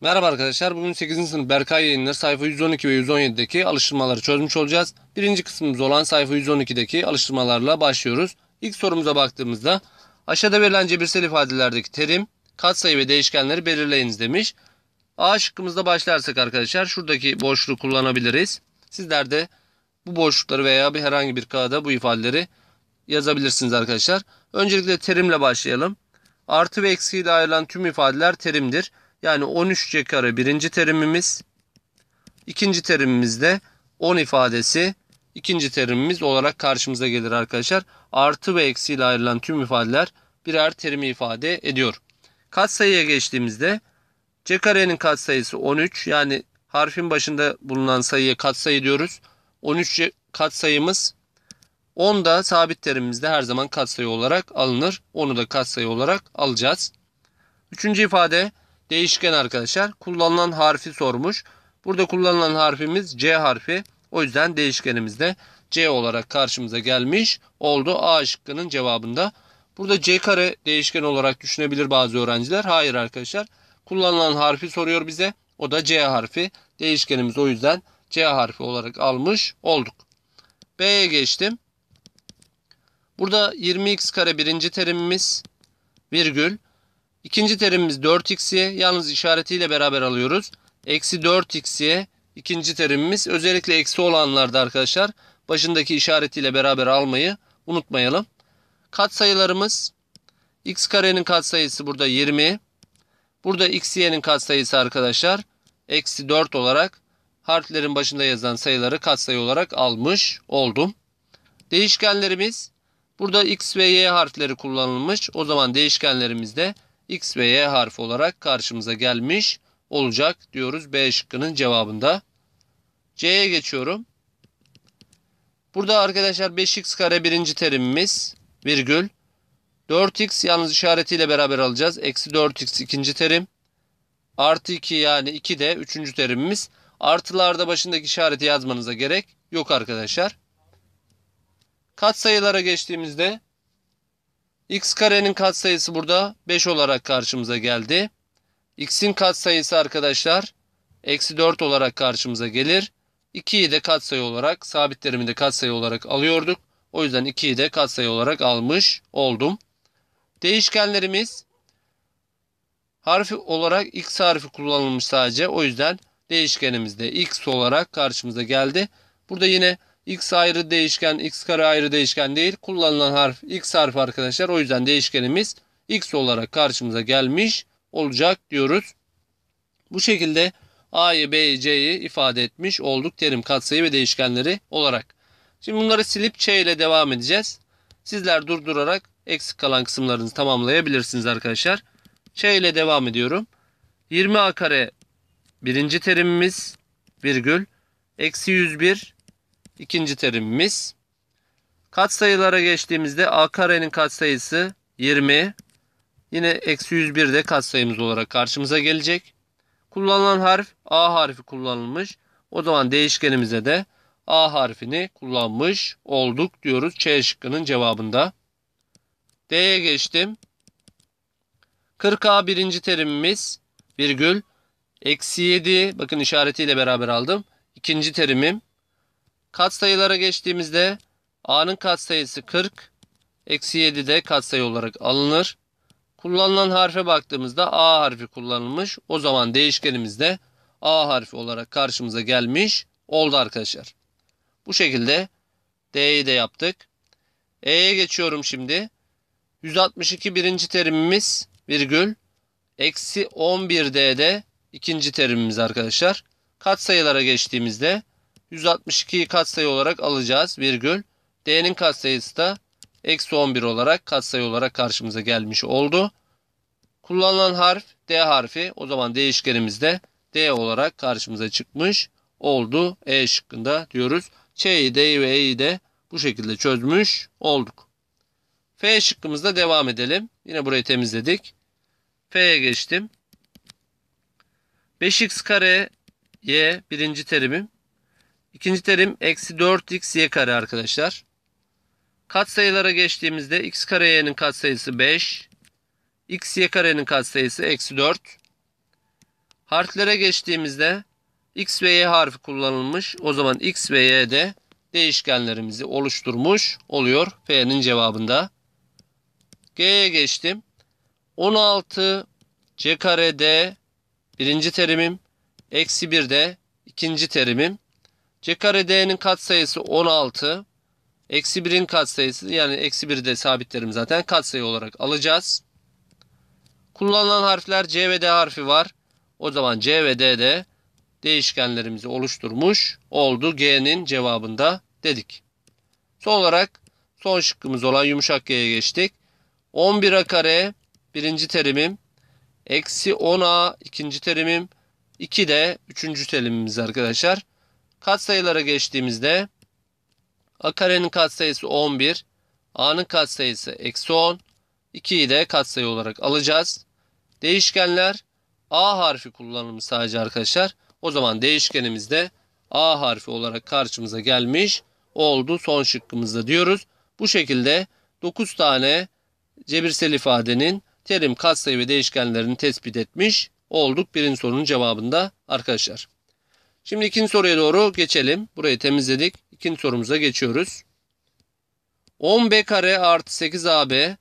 Merhaba arkadaşlar. Bugün 8. sınıf Berkay yayınları sayfa 112 ve 117'deki alıştırmaları çözmüş olacağız. Birinci kısmımız olan sayfa 112'deki alıştırmalarla başlıyoruz. İlk sorumuza baktığımızda aşağıda verilen cebirsel ifadelerdeki terim, katsayı ve değişkenleri belirleyiniz demiş. A şıkkımızda başlarsak arkadaşlar şuradaki boşluğu kullanabiliriz. Sizler de bu boşlukları veya bir herhangi bir kağıda bu ifadeleri yazabilirsiniz arkadaşlar. Öncelikle terimle başlayalım. Artı ve eksiyle ayrılan tüm ifadeler terimdir. Yani 13c kare birinci terimimiz. ikinci terimimiz de 10 ifadesi ikinci terimimiz olarak karşımıza gelir arkadaşlar. Artı ve eksiyle ayrılan tüm ifadeler birer terimi ifade ediyor. Katsayıya geçtiğimizde c karenin katsayısı 13 yani harfin başında bulunan sayıya katsayı diyoruz. 13 katsayımız 10 da sabit terimimizde her zaman katsayı olarak alınır. Onu da katsayı olarak alacağız. Üçüncü ifade değişken arkadaşlar. Kullanılan harfi sormuş. Burada kullanılan harfimiz C harfi. O yüzden değişkenimiz de C olarak karşımıza gelmiş oldu. A şıkkının cevabında. Burada C kare değişken olarak düşünebilir bazı öğrenciler. Hayır arkadaşlar. Kullanılan harfi soruyor bize. O da C harfi. Değişkenimiz o yüzden C harfi olarak almış olduk. B'ye geçtim. Burada 20x kare birinci terimimiz virgül İkinci terimimiz 4x'ye yalnız işaretiyle beraber alıyoruz. Eksi 4x'ye ikinci terimimiz özellikle eksi olanlarda arkadaşlar başındaki işaretiyle beraber almayı unutmayalım. Kat sayılarımız x karenin katsayısı burada 20. Burada x y'nin katsayısı arkadaşlar eksi 4 olarak harflerin başında yazan sayıları katsayı olarak almış oldum. Değişkenlerimiz burada x ve y harfleri kullanılmış. O zaman değişkenlerimizde X ve Y harfi olarak karşımıza gelmiş olacak diyoruz B şıkkının cevabında. C'ye geçiyorum. Burada arkadaşlar 5x kare birinci terimimiz virgül 4x yalnız işaretiyle beraber alacağız. Eksi 4x ikinci terim. Artı 2 yani 2 de üçüncü terimimiz. Artılarda başındaki işareti yazmanıza gerek yok arkadaşlar. Kat sayılara geçtiğimizde X karenin katsayısı burada 5 olarak karşımıza geldi. X'in katsayısı arkadaşlar eksi 4 olarak karşımıza gelir. 2'yi de katsayı olarak sabitlerimi de katsayı olarak alıyorduk. O yüzden 2'yi de katsayı olarak almış oldum. Değişkenlerimiz harfi olarak x harfi kullanılmış sadece. O yüzden değişkenimiz de x olarak karşımıza geldi. Burada yine X ayrı değişken, x kare ayrı değişken değil. Kullanılan harf x harfi arkadaşlar. O yüzden değişkenimiz x olarak karşımıza gelmiş olacak diyoruz. Bu şekilde A'yı, B'yi, C'yi ifade etmiş olduk terim katsayı ve değişkenleri olarak. Şimdi bunları silip Ç ile devam edeceğiz. Sizler durdurarak eksik kalan kısımlarınızı tamamlayabilirsiniz arkadaşlar. Ç ile devam ediyorum. 20A kare birinci terimimiz virgül eksi 101 İkinci terimimiz. Katsayılara geçtiğimizde a karenin katsayısı 20. Yine eksi 101 de katsayımız olarak karşımıza gelecek. Kullanılan harf a harfi kullanılmış. O zaman değişkenimize de a harfini kullanmış olduk diyoruz C şıkkının cevabında. D'ye geçtim. 40a birinci terimimiz virgül eksi 7 bakın işaretiyle beraber aldım. İkinci terimim Katsayılara geçtiğimizde A'nın katsayısı 40, eksi 7'de katsayı olarak alınır. Kullanılan harfe baktığımızda A harfi kullanılmış. O zaman değişkenimiz de A harfi olarak karşımıza gelmiş oldu arkadaşlar. Bu şekilde D'yi de yaptık. E'ye geçiyorum şimdi. 162 birinci terimimiz virgül. Eksi 11D'de ikinci terimimiz arkadaşlar. Katsayılara geçtiğimizde 162'yi katsayı olarak alacağız virgül. D'nin katsayısı da eksi 11 olarak katsayı olarak karşımıza gelmiş oldu. Kullanılan harf D harfi o zaman değişkenimizde D olarak karşımıza çıkmış oldu. E şıkkında diyoruz. Ç'yi D'yi ve E'yi de bu şekilde çözmüş olduk. F şıkkımızda devam edelim. Yine burayı temizledik. F'ye geçtim. 5x kare y birinci terimim İkinci terim eksi 4xy kare arkadaşlar. Katsayılara geçtiğimizde x kare y'nin katsayısı 5. xy karenin katsayısı eksi 4. Harflere geçtiğimizde x ve y harfi kullanılmış. O zaman x ve y de değişkenlerimizi oluşturmuş oluyor P'nin cevabında. G'ye geçtim. 16 C kare D birinci terimim. Eksi 1 de ikinci terimim. C kare D'nin katsayısı 16. Eksi 1'in katsayısı yani eksi 1 de sabitlerim zaten katsayı olarak alacağız. Kullanılan harfler C ve D harfi var. O zaman C ve D de değişkenlerimizi oluşturmuş oldu. G'nin cevabında dedik. Son olarak son şıkkımız olan yumuşak G'ye geçtik. 11A kare birinci terimim. Eksi 10A ikinci terimim. 2 de üçüncü terimimiz arkadaşlar. Katsayılara geçtiğimizde A karenin katsayısı 11. A'nın katsayısı eksi 10. 2'yi de katsayı olarak alacağız. Değişkenler A harfi kullanımı sadece arkadaşlar. O zaman değişkenimiz de A harfi olarak karşımıza gelmiş oldu. Son şıkkımızda diyoruz. Bu şekilde 9 tane cebirsel ifadenin terim katsayı ve değişkenlerini tespit etmiş olduk. Birinci sorunun cevabında arkadaşlar. Şimdi ikinci soruya doğru geçelim. Burayı temizledik. İkinci sorumuza geçiyoruz. 10b kare artı 8ab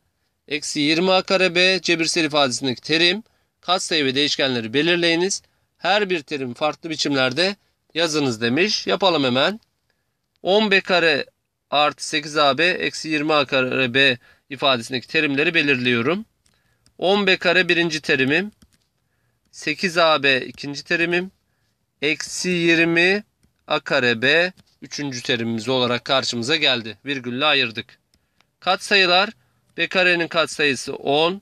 eksi 20a kare b cebirsel ifadesindeki terim katsayı ve değişkenleri belirleyiniz. Her bir terim farklı biçimlerde yazınız demiş. Yapalım hemen. 10b kare artı 8ab eksi 20a kare b ifadesindeki terimleri belirliyorum. 10b kare birinci terimim. 8ab ikinci terimim eksi 20 a kare b üçüncü terimimiz olarak karşımıza geldi. Virgülle ayırdık. Katsayılar b karenin katsayısı 10,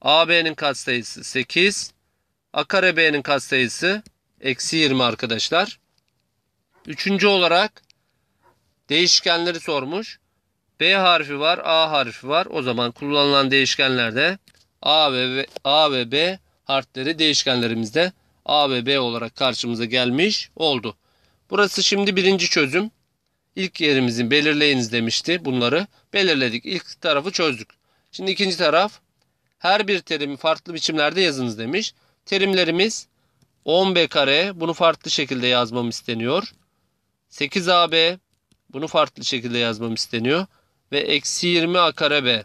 a ab'nin katsayısı 8, a kare b'nin katsayısı eksi 20 arkadaşlar. Üçüncü olarak değişkenleri sormuş. B harfi var, A harfi var. O zaman kullanılan değişkenlerde A ve, A ve B harfleri değişkenlerimizde A ve B olarak karşımıza gelmiş oldu. Burası şimdi birinci çözüm. İlk yerimizin belirleyiniz demişti bunları. Belirledik. İlk tarafı çözdük. Şimdi ikinci taraf her bir terimi farklı biçimlerde yazınız demiş. Terimlerimiz 10b kare bunu farklı şekilde yazmam isteniyor. 8ab bunu farklı şekilde yazmam isteniyor. Ve eksi 20a kare b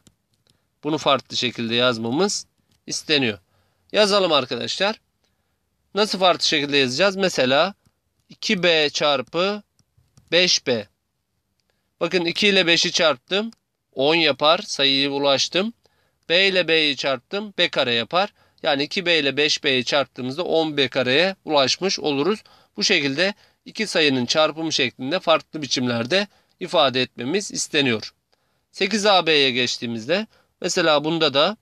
bunu farklı şekilde yazmamız isteniyor. Yazalım arkadaşlar. Nasıl farklı şekilde yazacağız? Mesela 2b çarpı 5b. Bakın 2 ile 5'i çarptım. 10 yapar. Sayıyı ulaştım. b ile b'yi çarptım. b kare yapar. Yani 2b ile 5b'yi çarptığımızda 10b kareye ulaşmış oluruz. Bu şekilde iki sayının çarpımı şeklinde farklı biçimlerde ifade etmemiz isteniyor. 8ab'ye geçtiğimizde mesela bunda da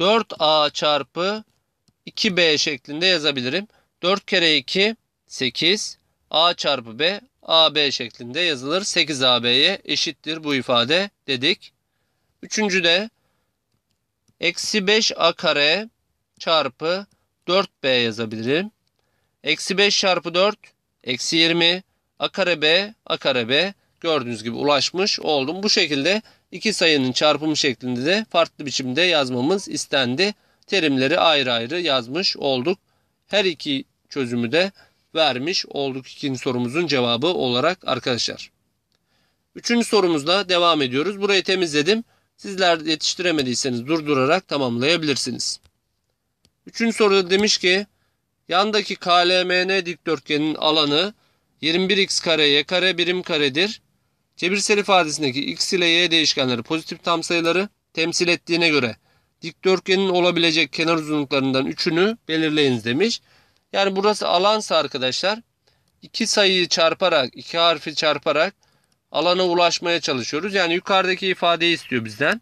4a çarpı 2B şeklinde yazabilirim. 4 kere 2 8 A çarpı B AB şeklinde yazılır. 8AB'ye eşittir bu ifade dedik. Üçüncü de eksi 5A kare çarpı 4B yazabilirim. Eksi 5 çarpı 4 eksi 20 A kare B A kare B gördüğünüz gibi ulaşmış oldum. Bu şekilde iki sayının çarpımı şeklinde de farklı biçimde yazmamız istendi terimleri ayrı ayrı yazmış olduk. Her iki çözümü de vermiş olduk ikinci sorumuzun cevabı olarak arkadaşlar. Üçüncü sorumuzla devam ediyoruz. Burayı temizledim. Sizler yetiştiremediyseniz durdurarak tamamlayabilirsiniz. Üçüncü soruda demiş ki yandaki KLMN dikdörtgenin alanı 21x kareye kare birim karedir. Cebirsel ifadesindeki x ile y değişkenleri pozitif tam sayıları temsil ettiğine göre dikdörtgenin olabilecek kenar uzunluklarından üçünü belirleyiniz demiş. Yani burası alansa arkadaşlar iki sayıyı çarparak iki harfi çarparak alana ulaşmaya çalışıyoruz. Yani yukarıdaki ifadeyi istiyor bizden.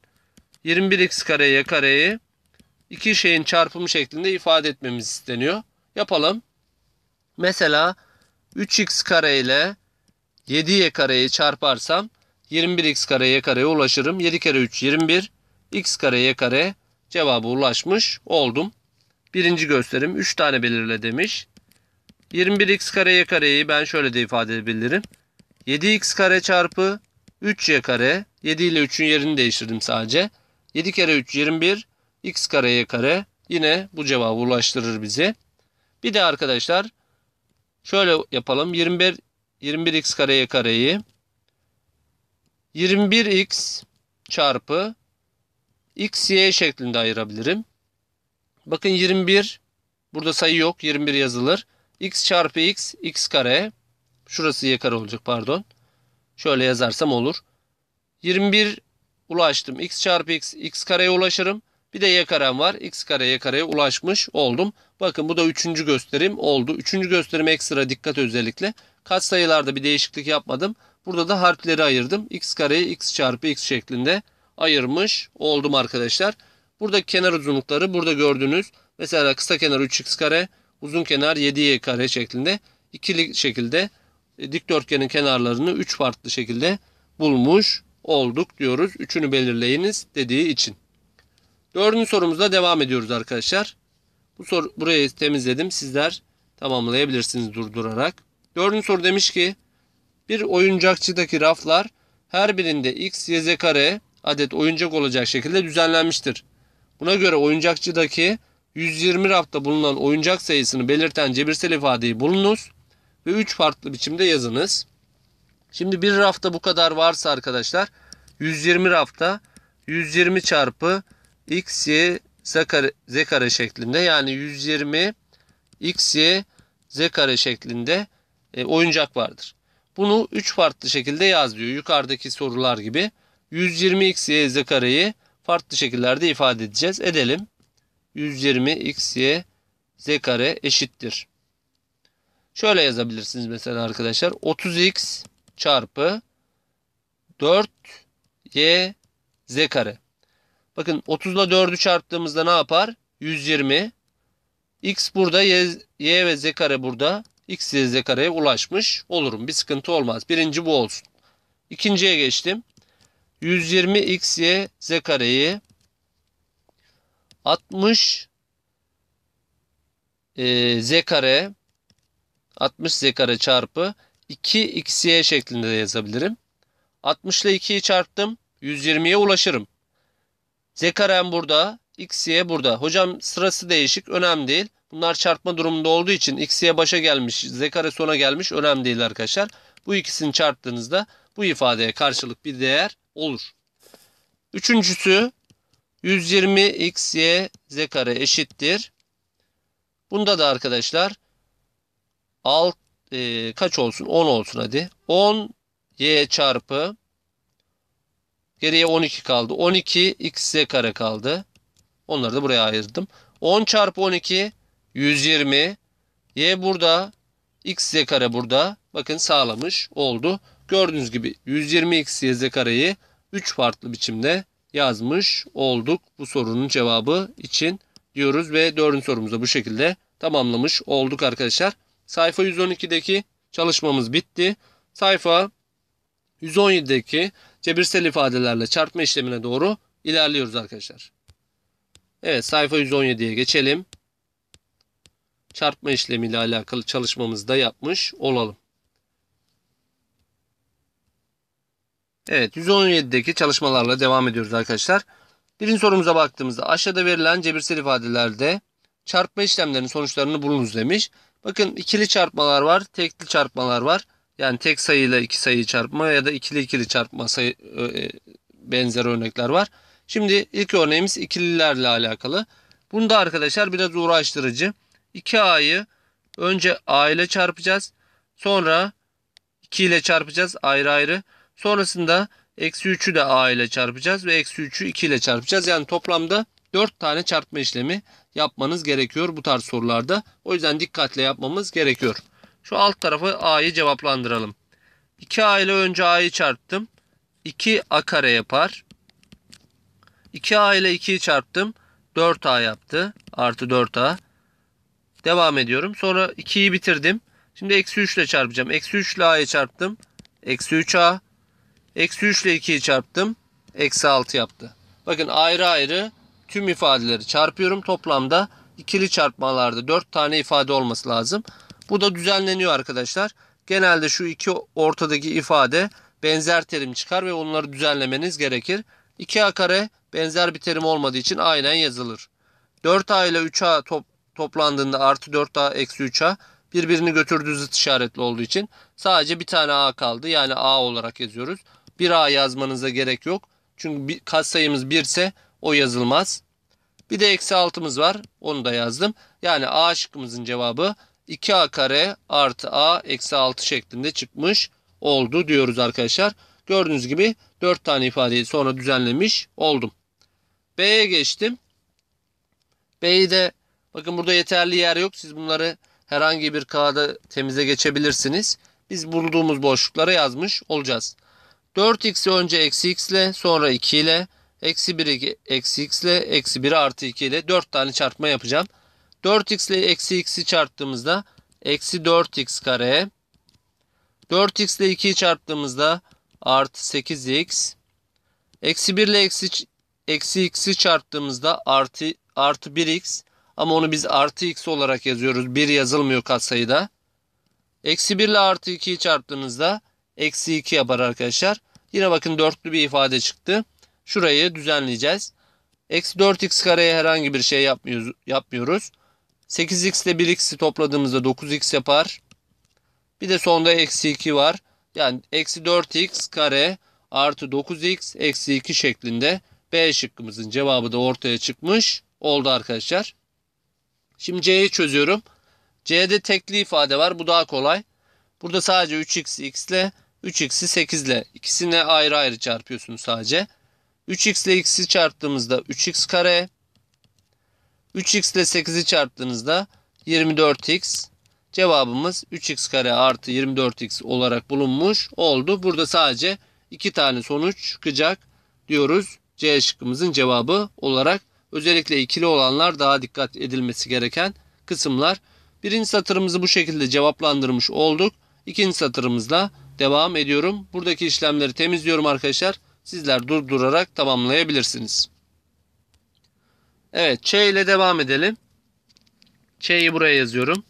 21x kareye kareyi iki şeyin çarpımı şeklinde ifade etmemiz isteniyor. Yapalım. Mesela 3x kare ile 7y kareyi çarparsam 21x kareye kareye ulaşırım. 7 kere 3 21 x kareye kare Cevabı ulaşmış oldum. Birinci gösterim 3 tane belirle demiş. 21x kareye kareyi ben şöyle de ifade edebilirim. 7x kare çarpı 3y kare. 7 ile 3'ün yerini değiştirdim sadece. 7 kere 3 21. x kareye kare. Yine bu cevabı ulaştırır bizi. Bir de arkadaşlar şöyle yapalım. 21 21x kareye kareyi 21x çarpı x, y şeklinde ayırabilirim. Bakın 21 burada sayı yok 21 yazılır. x çarpı x x kare şurası y kare olacak pardon. Şöyle yazarsam olur. 21 ulaştım. x çarpı x x kareye ulaşırım. Bir de y karem var. x kare y kareye ulaşmış oldum. Bakın bu da üçüncü gösterim oldu. Üçüncü gösterim ekstra dikkat özellikle. Kaç sayılarda bir değişiklik yapmadım. Burada da harfleri ayırdım. x kareye x çarpı x şeklinde ayırmış oldum arkadaşlar. Burada kenar uzunlukları burada gördüğünüz mesela kısa kenar 3x kare uzun kenar 7y kare şeklinde ikili şekilde e, dikdörtgenin kenarlarını 3 farklı şekilde bulmuş olduk diyoruz. Üçünü belirleyiniz dediği için. Dördüncü sorumuzla devam ediyoruz arkadaşlar. Bu soru burayı temizledim. Sizler tamamlayabilirsiniz durdurarak. Dördüncü soru demiş ki bir oyuncakçıdaki raflar her birinde x, y, z kare adet oyuncak olacak şekilde düzenlenmiştir. Buna göre oyuncakçıdaki 120 rafta bulunan oyuncak sayısını belirten cebirsel ifadeyi bulunuz ve 3 farklı biçimde yazınız. Şimdi bir rafta bu kadar varsa arkadaşlar 120 rafta 120 çarpı x, y, z kare, z kare şeklinde yani 120 x, y, z kare şeklinde e, oyuncak vardır. Bunu 3 farklı şekilde yaz diyor yukarıdaki sorular gibi. 120x, y, z kareyi farklı şekillerde ifade edeceğiz. Edelim. 120x, y, z kare eşittir. Şöyle yazabilirsiniz mesela arkadaşlar. 30x çarpı 4y z kare. Bakın 30 ile 4'ü çarptığımızda ne yapar? 120. X burada, y, y ve z kare burada. X, y, z kareye ulaşmış olurum. Bir sıkıntı olmaz. Birinci bu olsun. İkinciye geçtim. 120 x y z kareyi 60 e, z kare 60 z kare çarpı 2 x y şeklinde de yazabilirim. 60 ile 2'yi çarptım. 120'ye ulaşırım. Z karem burada. X, Y burada. Hocam sırası değişik. Önemli değil. Bunlar çarpma durumunda olduğu için X, Y başa gelmiş. Z kare sona gelmiş. Önemli değil arkadaşlar. Bu ikisini çarptığınızda bu ifadeye karşılık bir değer olur. Üçüncüsü 120 x y z kare eşittir. Bunda da arkadaşlar alt e, kaç olsun? 10 olsun hadi. 10 y çarpı geriye 12 kaldı. 12 x z kare kaldı. Onları da buraya ayırdım. 10 çarpı 12 120 y burada x z kare burada. Bakın sağlamış oldu. Gördüğünüz gibi 120 x y z kareyi 3 farklı biçimde yazmış olduk bu sorunun cevabı için diyoruz ve 4. sorumuzu bu şekilde tamamlamış olduk arkadaşlar. Sayfa 112'deki çalışmamız bitti. Sayfa 117'deki cebirsel ifadelerle çarpma işlemine doğru ilerliyoruz arkadaşlar. Evet sayfa 117'ye geçelim. Çarpma işlemiyle alakalı çalışmamızı da yapmış olalım. Evet 117'deki çalışmalarla devam ediyoruz arkadaşlar. Birinci sorumuza baktığımızda aşağıda verilen cebirsel ifadelerde çarpma işlemlerinin sonuçlarını bulunuz demiş. Bakın ikili çarpmalar var, tekli çarpmalar var. Yani tek sayıyla iki sayı çarpma ya da ikili ikili çarpma sayı, e, benzer örnekler var. Şimdi ilk örneğimiz ikililerle alakalı. Bunda arkadaşlar biraz uğraştırıcı. 2A'yı önce A ile çarpacağız. Sonra 2 ile çarpacağız ayrı ayrı. Sonrasında eksi 3'ü de a ile çarpacağız ve eksi 3'ü 2 ile çarpacağız. Yani toplamda 4 tane çarpma işlemi yapmanız gerekiyor bu tarz sorularda. O yüzden dikkatle yapmamız gerekiyor. Şu alt tarafı a'yı cevaplandıralım. 2a ile önce a'yı çarptım. 2a kare yapar. 2a ile 2'yi çarptım. 4a yaptı. Artı 4a. Devam ediyorum. Sonra 2'yi bitirdim. Şimdi eksi 3 ile çarpacağım. Eksi 3 ile a'yı çarptım. Eksi 3a. Eksi 3 ile 2'yi çarptım. Eksi 6 yaptı. Bakın ayrı ayrı tüm ifadeleri çarpıyorum. Toplamda ikili çarpmalarda 4 tane ifade olması lazım. Bu da düzenleniyor arkadaşlar. Genelde şu iki ortadaki ifade benzer terim çıkar ve onları düzenlemeniz gerekir. 2a kare benzer bir terim olmadığı için aynen yazılır. 4a ile 3a top, toplandığında artı 4a eksi 3a birbirini götürdüğü zıt işaretli olduğu için sadece bir tane a kaldı. Yani a olarak yazıyoruz. Bir A yazmanıza gerek yok. Çünkü bir, katsayımız 1 ise o yazılmaz. Bir de eksi 6'mız var. Onu da yazdım. Yani A şıkkımızın cevabı 2A kare artı A eksi 6 şeklinde çıkmış oldu diyoruz arkadaşlar. Gördüğünüz gibi 4 tane ifadeyi sonra düzenlemiş oldum. B'ye geçtim. B'yi de bakın burada yeterli yer yok. Siz bunları herhangi bir kağıda temize geçebilirsiniz. Biz bulduğumuz boşluklara yazmış olacağız. 4x'i önce eksi x ile sonra 2 ile eksi 1 eksi x ile eksi 1 artı 2 ile 4 tane çarpma yapacağım. 4x ile eksi x'i çarptığımızda eksi 4x kare 4x ile 2'yi çarptığımızda artı 8x eksi 1 ile eksi, eksi x'i çarptığımızda artı, artı 1x ama onu biz artı x olarak yazıyoruz. 1 yazılmıyor katsayıda. Eksi 1 ile artı 2'yi çarptığınızda eksi 2 yapar arkadaşlar. Yine bakın dörtlü bir ifade çıktı. Şurayı düzenleyeceğiz. Eksi 4x kareye herhangi bir şey yapmıyoruz. yapmıyoruz. 8x ile 1x'i topladığımızda 9x yapar. Bir de sonda eksi 2 var. Yani eksi 4x kare artı 9x eksi 2 şeklinde B şıkkımızın cevabı da ortaya çıkmış oldu arkadaşlar. Şimdi C'yi çözüyorum. C'de tekli ifade var. Bu daha kolay. Burada sadece 3x x ile 3x'i 8 ile ikisini ayrı ayrı çarpıyorsunuz sadece. 3x ile x'i çarptığımızda 3x kare. 3x ile 8'i çarptığınızda 24x. Cevabımız 3x kare artı 24x olarak bulunmuş oldu. Burada sadece 2 tane sonuç çıkacak diyoruz. C şıkkımızın cevabı olarak özellikle ikili olanlar daha dikkat edilmesi gereken kısımlar. Birinci satırımızı bu şekilde cevaplandırmış olduk. İkinci satırımızda devam ediyorum. Buradaki işlemleri temizliyorum arkadaşlar. Sizler durdurarak tamamlayabilirsiniz. Evet Ç ile devam edelim. Ç'yi buraya yazıyorum.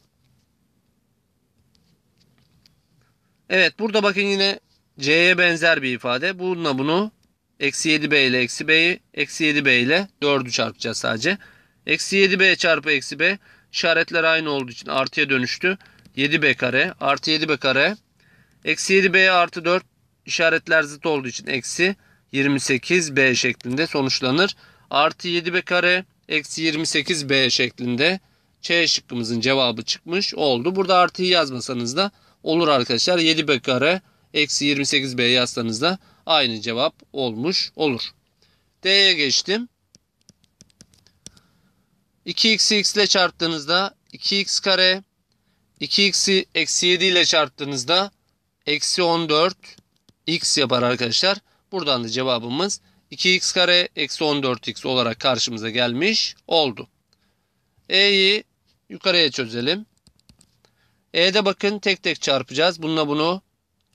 Evet burada bakın yine C'ye benzer bir ifade. Bununla bunu eksi 7B ile eksi B'yi eksi 7B ile 4'ü çarpacağız sadece. Eksi 7B çarpı eksi B işaretler aynı olduğu için artıya dönüştü. 7B kare artı 7B kare Eksi 7b artı 4 işaretler zıt olduğu için eksi 28b şeklinde sonuçlanır. Artı 7b kare eksi 28b şeklinde C şıkkımızın cevabı çıkmış oldu. Burada artıyı yazmasanız da olur arkadaşlar. 7b kare eksi 28b yazsanız da aynı cevap olmuş olur. D'ye geçtim. 2 x x ile çarptığınızda 2x kare 2x'i eksi 7 ile çarptığınızda eksi 14 x yapar arkadaşlar. Buradan da cevabımız 2x kare eksi 14x olarak karşımıza gelmiş oldu. E'yi yukarıya çözelim. E'de bakın tek tek çarpacağız. Bununla bunu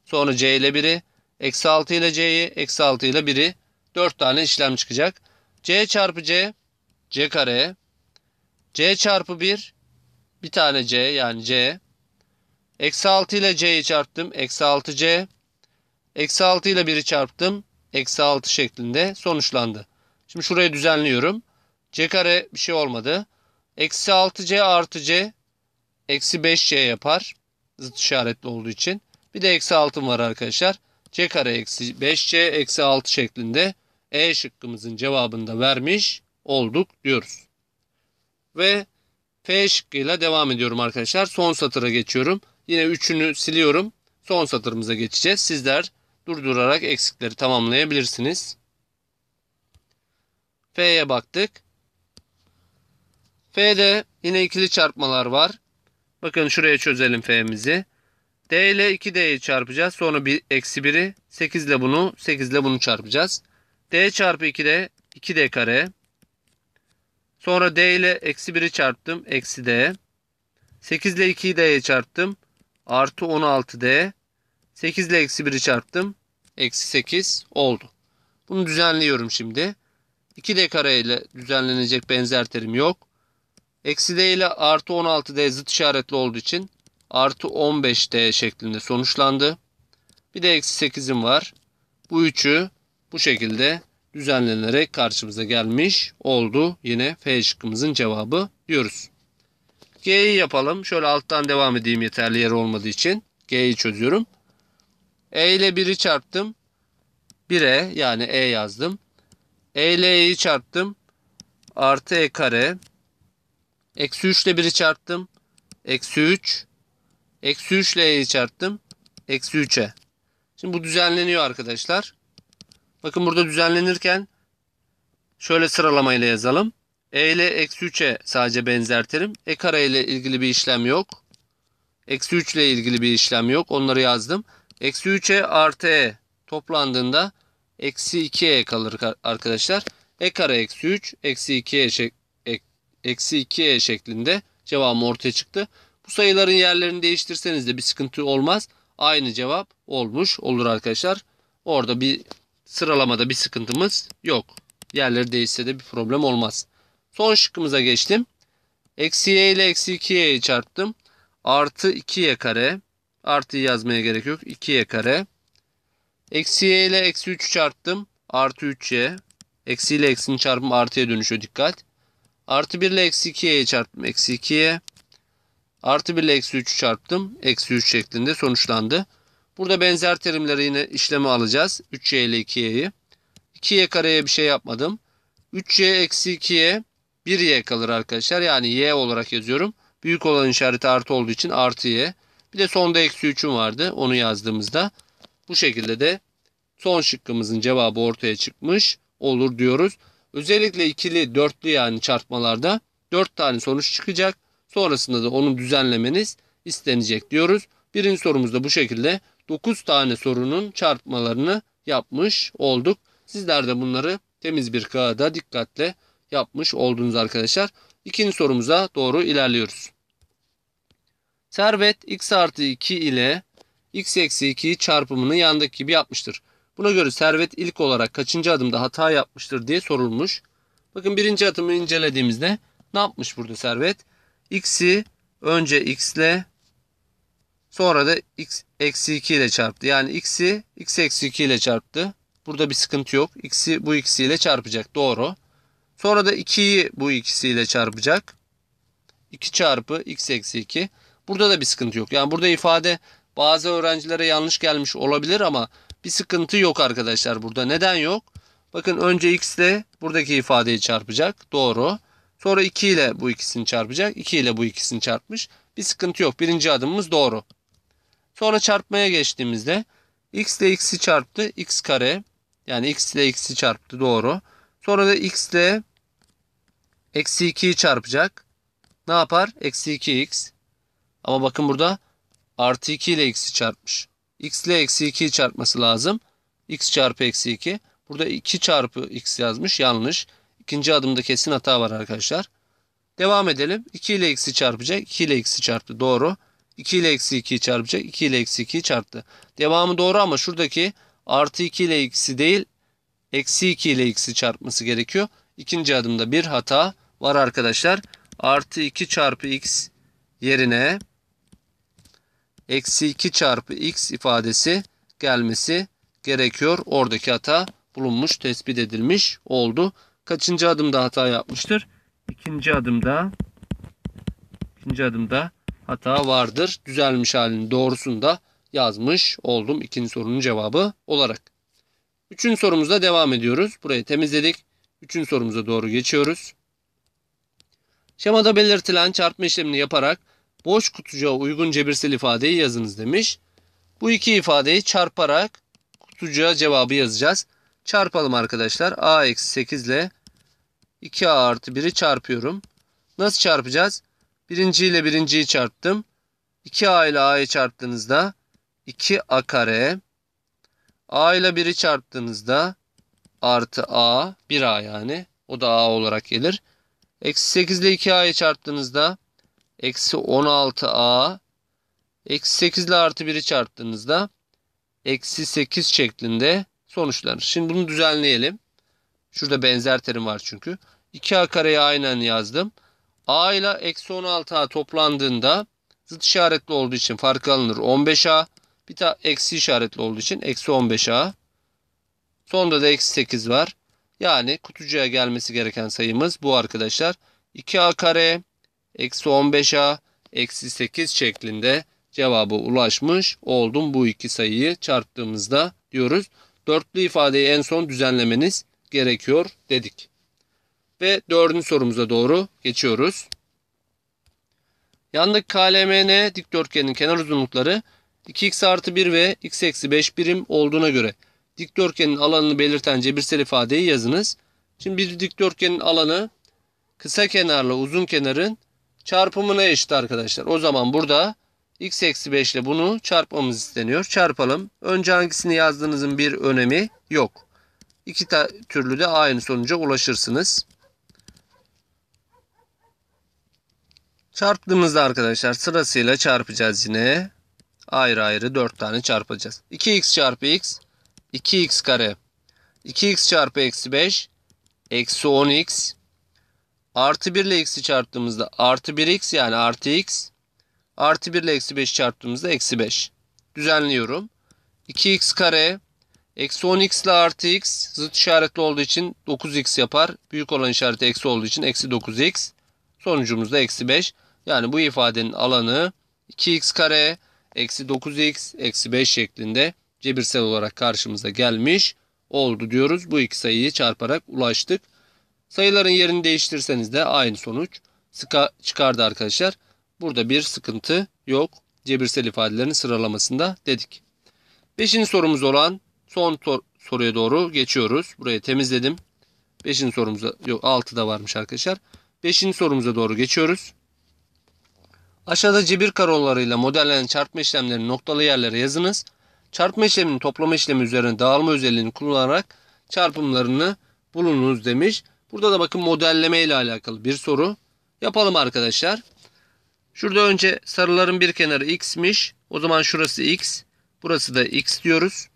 sonra C ile 1'i eksi 6 ile C'yi eksi 6 ile 1'i 4 tane işlem çıkacak. C çarpı C C kare C çarpı 1 bir tane C yani C Eksi 6 ile c'yi çarptım. Eksi 6c. Eksi 6 ile 1'i çarptım. Eksi 6 şeklinde sonuçlandı. Şimdi şurayı düzenliyorum. c kare bir şey olmadı. Eksi 6c artı c. Eksi 5c yapar. Zıt işaretli olduğu için. Bir de eksi 6'm var arkadaşlar. c kare eksi 5c eksi 6 şeklinde E şıkkımızın cevabını da vermiş olduk diyoruz. Ve F şıkkıyla devam ediyorum arkadaşlar. Son satıra geçiyorum. Yine üçünü siliyorum. Son satırımıza geçeceğiz. Sizler durdurarak eksikleri tamamlayabilirsiniz. F'ye baktık. F'de yine ikili çarpmalar var. Bakın şuraya çözelim F'mizi. D ile 2D'yi çarpacağız. Sonra bir eksi 1'i 8 ile bunu 8 ile bunu çarpacağız. D çarpı 2D 2D kare. Sonra D ile eksi 1'i çarptım. Eksi D. 8 ile 2'yi D'ye çarptım artı 16D 8 ile eksi 1'i çarptım. Eksi 8 oldu. Bunu düzenliyorum şimdi. 2D kare ile düzenlenecek benzer terim yok. Eksi D ile artı 16D zıt işaretli olduğu için artı 15D şeklinde sonuçlandı. Bir de eksi 8'im var. Bu üçü bu şekilde düzenlenerek karşımıza gelmiş oldu. Yine F şıkkımızın cevabı diyoruz. G'yi yapalım. Şöyle alttan devam edeyim yeterli yer olmadığı için. G'yi çözüyorum. E ile 1'i çarptım. 1'e yani E yazdım. E ile E'yi çarptım. Artı E kare. Eksi 3 ile 1'i çarptım. Eksi 3. Eksi 3 ile E'yi çarptım. Eksi 3'e. Şimdi bu düzenleniyor arkadaşlar. Bakın burada düzenlenirken şöyle sıralamayla yazalım. E ile eksi 3'e sadece benzertirim. E kare ile ilgili bir işlem yok. Eksi 3 ile ilgili bir işlem yok. Onları yazdım. Eksi 3'e artı E toplandığında eksi 2 kalır arkadaşlar. E kare eksi 3 eksi 2 şeklinde cevabım ortaya çıktı. Bu sayıların yerlerini değiştirseniz de bir sıkıntı olmaz. Aynı cevap olmuş olur arkadaşlar. Orada bir sıralamada bir sıkıntımız yok. Yerleri değişse de bir problem olmaz. Son şıkkımıza geçtim. Eksi y ile eksi 2y'yi çarptım. Artı 2y kare. Artı yazmaya gerek yok. 2y kare. Eksi y ile eksi 3 çarptım. Artı 3y. Eksi ile eksinin çarpımı artıya dönüşüyor. Dikkat. Artı 1 ile eksi 2y'yi çarptım. Eksi 2y. Artı 1 ile eksi 3'ü çarptım. Eksi 3 şeklinde sonuçlandı. Burada benzer terimleri yine işleme alacağız. 3y ile 2y'yi. 2y kareye bir şey yapmadım. 3y eksi 2y 1 y kalır arkadaşlar. Yani y olarak yazıyorum. Büyük olan işareti artı olduğu için artı y. Bir de sonda eksi 3'üm vardı. Onu yazdığımızda bu şekilde de son şıkkımızın cevabı ortaya çıkmış olur diyoruz. Özellikle ikili dörtlü yani çarpmalarda 4 tane sonuç çıkacak. Sonrasında da onu düzenlemeniz istenecek diyoruz. Birinci sorumuzda bu şekilde 9 tane sorunun çarpmalarını yapmış olduk. Sizler de bunları temiz bir kağıda dikkatle yapmış oldunuz arkadaşlar. İkinci sorumuza doğru ilerliyoruz. Servet x artı 2 ile x eksi 2 çarpımını yandaki gibi yapmıştır. Buna göre Servet ilk olarak kaçıncı adımda hata yapmıştır diye sorulmuş. Bakın birinci adımı incelediğimizde ne yapmış burada Servet? X'i önce x ile sonra da x eksi 2 ile çarptı. Yani x'i x eksi 2 ile çarptı. Burada bir sıkıntı yok. X'i bu x ile çarpacak. Doğru. Sonra da 2'yi bu ikisiyle çarpacak. 2 çarpı x eksi 2. Burada da bir sıkıntı yok. Yani burada ifade bazı öğrencilere yanlış gelmiş olabilir ama bir sıkıntı yok arkadaşlar burada. Neden yok? Bakın önce x ile buradaki ifadeyi çarpacak. Doğru. Sonra 2 ile bu ikisini çarpacak. 2 ile bu ikisini çarpmış. Bir sıkıntı yok. Birinci adımımız doğru. Sonra çarpmaya geçtiğimizde x ile x'i çarptı. x kare yani x ile x'i çarptı. Doğru. Sonra da x ile eksi 2'yi çarpacak. Ne yapar? Eksi 2x. Ama bakın burada artı 2 ile x'i çarpmış. x ile eksi 2'yi çarpması lazım. x çarpı eksi 2. Burada 2 çarpı x yazmış. Yanlış. İkinci adımda kesin hata var arkadaşlar. Devam edelim. 2 ile x'i çarpacak. 2 ile x'i çarptı. Doğru. 2 ile eksi 2'yi çarpacak. 2 ile eksi 2'yi çarptı. Devamı doğru ama şuradaki artı 2 ile x'i değil Eksi 2 ile x'i çarpması gerekiyor. İkinci adımda bir hata var arkadaşlar. Artı 2 çarpı x yerine eksi 2 çarpı x ifadesi gelmesi gerekiyor. Oradaki hata bulunmuş, tespit edilmiş oldu. Kaçıncı adımda hata yapmıştır? İkinci adımda ikinci adımda hata vardır. Düzelmiş halinin doğrusunu da yazmış oldum. ikinci sorunun cevabı olarak. Üçüncü sorumuzda devam ediyoruz. Burayı temizledik. Üçüncü sorumuza doğru geçiyoruz. Şemada belirtilen çarpma işlemini yaparak boş kutucuğa uygun cebirsel ifadeyi yazınız demiş. Bu iki ifadeyi çarparak kutucuğa cevabı yazacağız. Çarpalım arkadaşlar. a eksi 8 ile 2a artı 1'i çarpıyorum. Nasıl çarpacağız? Birinci ile birinciyi çarptım. 2a ile a'yı çarptığınızda 2a kare A ile 1'i çarptığınızda artı A 1A yani o da A olarak gelir. Eksi 8 ile 2A'yı çarptığınızda eksi 16A eksi 8 ile artı 1'i çarptığınızda eksi 8 şeklinde sonuçlanır. Şimdi bunu düzenleyelim. Şurada benzer terim var çünkü. 2A kareye aynen yazdım. A ile eksi 16A toplandığında zıt işaretli olduğu için fark alınır 15A. Bir ta eksi işaretli olduğu için eksi 15A. Sonunda da eksi 8 var. Yani kutucuya gelmesi gereken sayımız bu arkadaşlar. 2A kare eksi 15A eksi 8 şeklinde cevabı ulaşmış oldum. Bu iki sayıyı çarptığımızda diyoruz. Dörtlü ifadeyi en son düzenlemeniz gerekiyor dedik. Ve dördüncü sorumuza doğru geçiyoruz. Yandaki KLMN dikdörtgenin kenar uzunlukları 2x artı 1 ve x eksi 5 birim olduğuna göre dikdörtgenin alanını belirten cebirsel ifadeyi yazınız. Şimdi bir dikdörtgenin alanı kısa kenarla uzun kenarın çarpımına eşit arkadaşlar. O zaman burada x eksi 5 ile bunu çarpmamız isteniyor. Çarpalım. Önce hangisini yazdığınızın bir önemi yok. İki türlü de aynı sonuca ulaşırsınız. Çarptığımızda arkadaşlar sırasıyla çarpacağız yine ayrı ayrı 4 tane çarpacağız. 2x çarpı x 2x kare 2x çarpı eksi 5 eksi 10x artı 1 ile x'i çarptığımızda artı 1x yani artı x artı 1 ile eksi 5 çarptığımızda eksi 5 düzenliyorum. 2x kare eksi 10x ile artı x zıt işaretli olduğu için 9x yapar. Büyük olan işareti eksi olduğu için eksi 9x Sonucumuzda eksi 5. Yani bu ifadenin alanı 2x kare eksi 9x eksi 5 şeklinde cebirsel olarak karşımıza gelmiş oldu diyoruz. Bu iki sayıyı çarparak ulaştık. Sayıların yerini değiştirseniz de aynı sonuç çıkardı arkadaşlar. Burada bir sıkıntı yok. Cebirsel ifadelerin sıralamasında dedik. Beşinci sorumuz olan son soruya doğru geçiyoruz. Burayı temizledim. Beşinci sorumuza yok altı da varmış arkadaşlar. Beşinci sorumuza doğru geçiyoruz. Aşağıda cebir karolarıyla modellenen çarpma işlemlerini noktalı yerlere yazınız. Çarpma işleminin toplama işlemi üzerine dağılma özelliğini kullanarak çarpımlarını bulunuz demiş. Burada da bakın modelleme ile alakalı bir soru. Yapalım arkadaşlar. Şurada önce sarıların bir kenarı x'miş. O zaman şurası x. Burası da x diyoruz.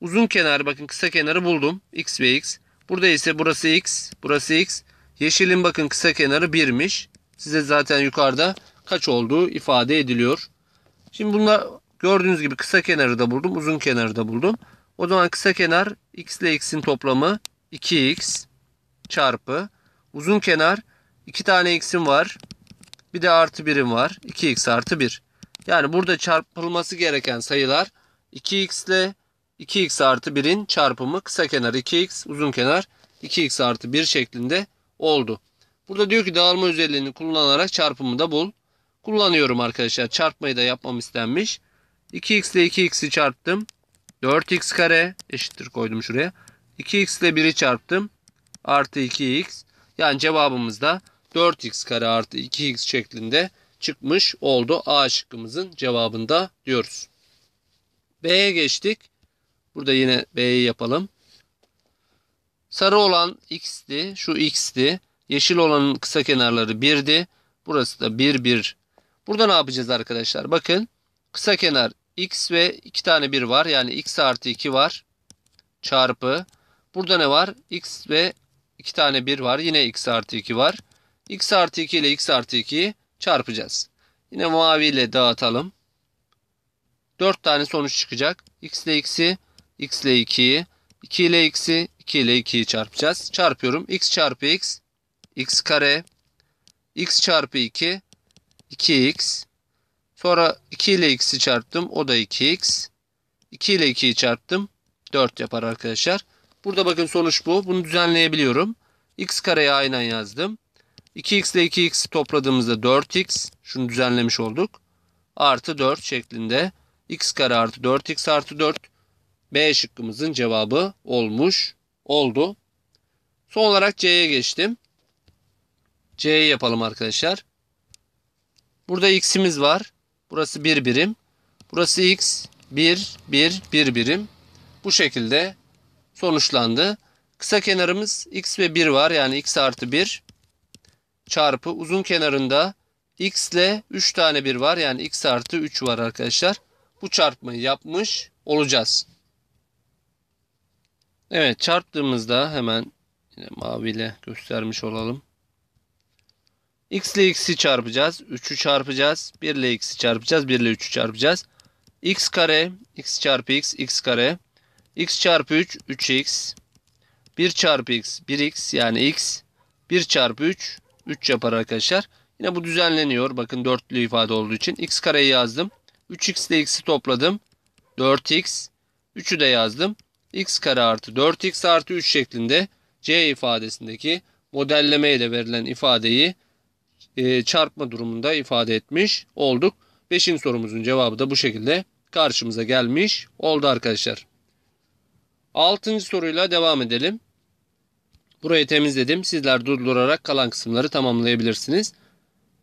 Uzun kenar, bakın kısa kenarı buldum. x ve x. Burada ise burası x. Burası x. Yeşilin bakın kısa kenarı 1'miş. Size zaten yukarıda kaç olduğu ifade ediliyor. Şimdi bunlar gördüğünüz gibi kısa kenarı da buldum, uzun kenarı da buldum. O zaman kısa kenar x ile x'in toplamı 2x çarpı uzun kenar 2 tane x'im var. Bir de artı birim var. 2x artı 1. Yani burada çarpılması gereken sayılar 2x ile 2x artı 1'in çarpımı kısa kenar 2x uzun kenar 2x artı 1 şeklinde oldu. Burada diyor ki dağılma özelliğini kullanarak çarpımı da bul kullanıyorum arkadaşlar. Çarpmayı da yapmam istenmiş. 2x ile 2x'i çarptım. 4x kare eşittir koydum şuraya. 2x ile 1'i çarptım. Artı 2x. Yani cevabımız da 4x kare artı 2x şeklinde çıkmış oldu. A şıkkımızın cevabında diyoruz. B'ye geçtik. Burada yine B'yi yapalım. Sarı olan x'ti. Şu x'ti. Yeşil olanın kısa kenarları 1'di. Burası da 1 1 Burada ne yapacağız arkadaşlar? Bakın kısa kenar x ve 2 tane 1 var. Yani x artı 2 var. Çarpı. Burada ne var? x ve 2 tane 1 var. Yine x artı 2 var. x artı 2 ile x artı 2'yi çarpacağız. Yine mavi ile dağıtalım. 4 tane sonuç çıkacak. x ile x'i, x ile 2'yi, 2 ile x'i, 2 ile 2'yi çarpacağız. Çarpıyorum. x çarpı x, x kare, x çarpı 2, 2x. Sonra 2 ile x'i çarptım. O da 2x. 2 ile 2'yi çarptım. 4 yapar arkadaşlar. Burada bakın sonuç bu. Bunu düzenleyebiliyorum. x kareyi aynen yazdım. 2x ile 2 xi topladığımızda 4x. Şunu düzenlemiş olduk. Artı 4 şeklinde. x kare artı 4x artı 4. B şıkkımızın cevabı olmuş oldu. Son olarak C'ye geçtim. C'yi yapalım arkadaşlar. Burada x'imiz var. Burası 1 bir birim. Burası x 1 1 1 birim. Bu şekilde sonuçlandı. Kısa kenarımız x ve 1 var. Yani x artı 1 çarpı uzun kenarında x ile 3 tane 1 var. Yani x artı 3 var arkadaşlar. Bu çarpmayı yapmış olacağız. Evet çarptığımızda hemen yine maviyle göstermiş olalım. X ile x'i çarpacağız. 3'ü çarpacağız. 1 ile x'i çarpacağız. 1 ile 3'ü çarpacağız. x kare x çarpı x x kare x çarpı 3 3x 1 çarpı x 1x yani x 1 çarpı 3 3 yapar arkadaşlar. Yine bu düzenleniyor. Bakın dörtlü ifade olduğu için. x kareyi yazdım. 3x ile x'i topladım. 4x 3'ü de yazdım. x kare artı 4x artı 3 şeklinde c ifadesindeki modellemeyle verilen ifadeyi e, çarpma durumunda ifade etmiş olduk. Beşinci sorumuzun cevabı da bu şekilde karşımıza gelmiş oldu arkadaşlar. Altıncı soruyla devam edelim. Burayı temizledim. Sizler durdurarak kalan kısımları tamamlayabilirsiniz.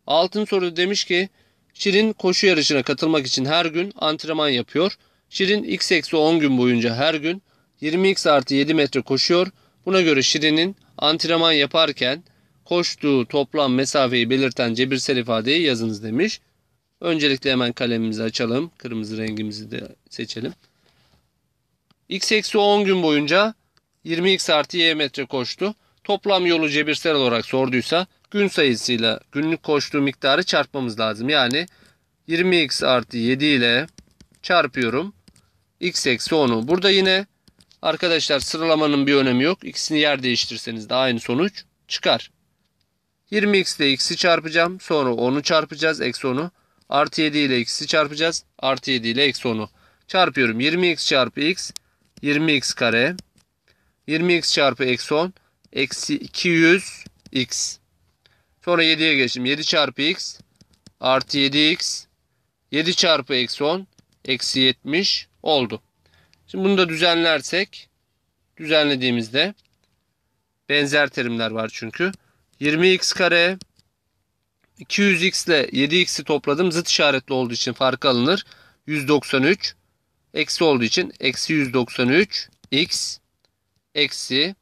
Altın soru demiş ki Şirin koşu yarışına katılmak için her gün antrenman yapıyor. Şirin x eksi 10 gün boyunca her gün 20x artı 7 metre koşuyor. Buna göre Şirin'in antrenman yaparken koştuğu toplam mesafeyi belirten cebirsel ifadeyi yazınız demiş. Öncelikle hemen kalemimizi açalım. Kırmızı rengimizi de seçelim. X eksi 10 gün boyunca 20x artı y metre koştu. Toplam yolu cebirsel olarak sorduysa gün sayısıyla günlük koştuğu miktarı çarpmamız lazım. Yani 20x artı 7 ile çarpıyorum. x eksi 10'u. Burada yine arkadaşlar sıralamanın bir önemi yok. İkisini yer değiştirseniz de aynı sonuç çıkar. 20x ile x'i çarpacağım. Sonra 10'u çarpacağız. Eksi 10'u. Artı 7 ile x'i çarpacağız. Artı 7 ile eksi 10'u. Çarpıyorum. 20x çarpı x. 20x kare. 20x çarpı eksi 10. Eksi 200x. Sonra 7'ye geçtim. 7 çarpı x. Artı 7x. 7 çarpı eksi 10. Eksi 70 oldu. Şimdi bunu da düzenlersek. Düzenlediğimizde. Benzer terimler var çünkü. 20x kare 200x ile 7x'i topladım. Zıt işaretli olduğu için fark alınır. 193 eksi olduğu için eksi 193 x eksi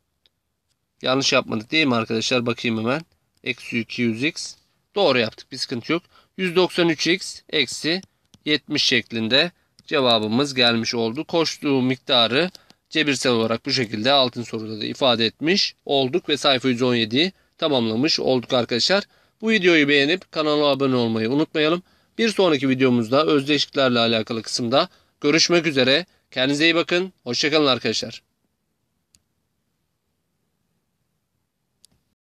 yanlış yapmadık değil mi arkadaşlar? Bakayım hemen. Eksi 200x doğru yaptık. Bir sıkıntı yok. 193x eksi 70 şeklinde cevabımız gelmiş oldu. Koştuğu miktarı cebirsel olarak bu şekilde altın soruda da ifade etmiş olduk ve sayfa 117'yi tamamlamış olduk arkadaşlar. Bu videoyu beğenip kanala abone olmayı unutmayalım. Bir sonraki videomuzda özdeşliklerle alakalı kısımda görüşmek üzere. Kendinize iyi bakın. Hoşçakalın arkadaşlar.